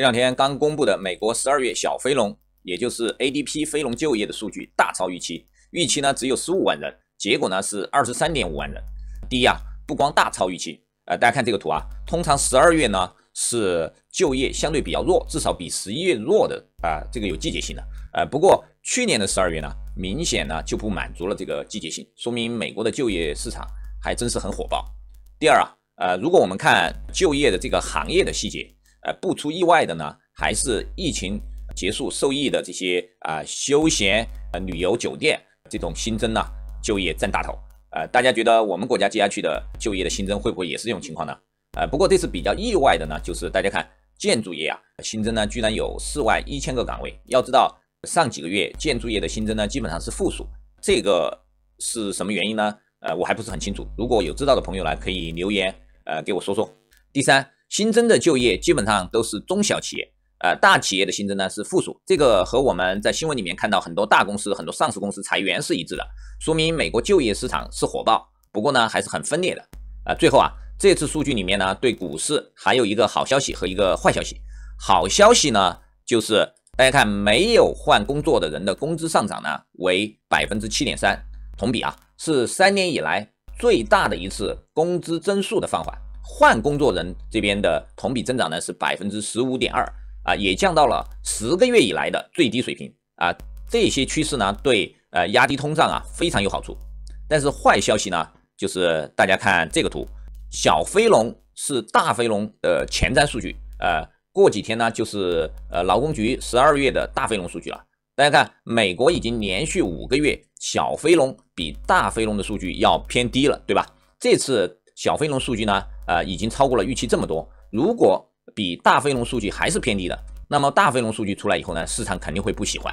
这两天刚公布的美国十二月小非农，也就是 ADP 非农就业的数据，大超预期。预期呢只有十五万人，结果呢是二十三点五万人。第一啊，不光大超预期，呃，大家看这个图啊，通常十二月呢是就业相对比较弱，至少比十一月弱的啊，这个有季节性的。呃，不过去年的十二月呢，明显呢就不满足了这个季节性，说明美国的就业市场还真是很火爆。第二啊，呃，如果我们看就业的这个行业的细节。呃，不出意外的呢，还是疫情结束受益的这些啊休闲呃旅游酒店这种新增呢，就业占大头。呃，大家觉得我们国家接下去的就业的新增会不会也是这种情况呢？呃，不过这次比较意外的呢，就是大家看建筑业啊新增呢居然有四万一千个岗位。要知道上几个月建筑业的新增呢基本上是负数，这个是什么原因呢？呃，我还不是很清楚。如果有知道的朋友呢，可以留言呃给我说说。第三。新增的就业基本上都是中小企业，呃，大企业的新增呢是负数。这个和我们在新闻里面看到很多大公司、很多上市公司裁员是一致的，说明美国就业市场是火爆，不过呢还是很分裂的。啊，最后啊，这次数据里面呢，对股市还有一个好消息和一个坏消息。好消息呢就是大家看，没有换工作的人的工资上涨呢为百分之七点三，同比啊是三年以来最大的一次工资增速的放缓。换工作人这边的同比增长呢是百分之十五点二啊，也降到了十个月以来的最低水平啊。这些趋势呢对呃压低通胀啊非常有好处。但是坏消息呢就是大家看这个图，小非农是大非农的前瞻数据呃，过几天呢就是呃劳工局十二月的大非农数据了。大家看，美国已经连续五个月小非农比大非农的数据要偏低了，对吧？这次小非农数据呢？呃，已经超过了预期这么多。如果比大飞龙数据还是偏低的，那么大飞龙数据出来以后呢，市场肯定会不喜欢。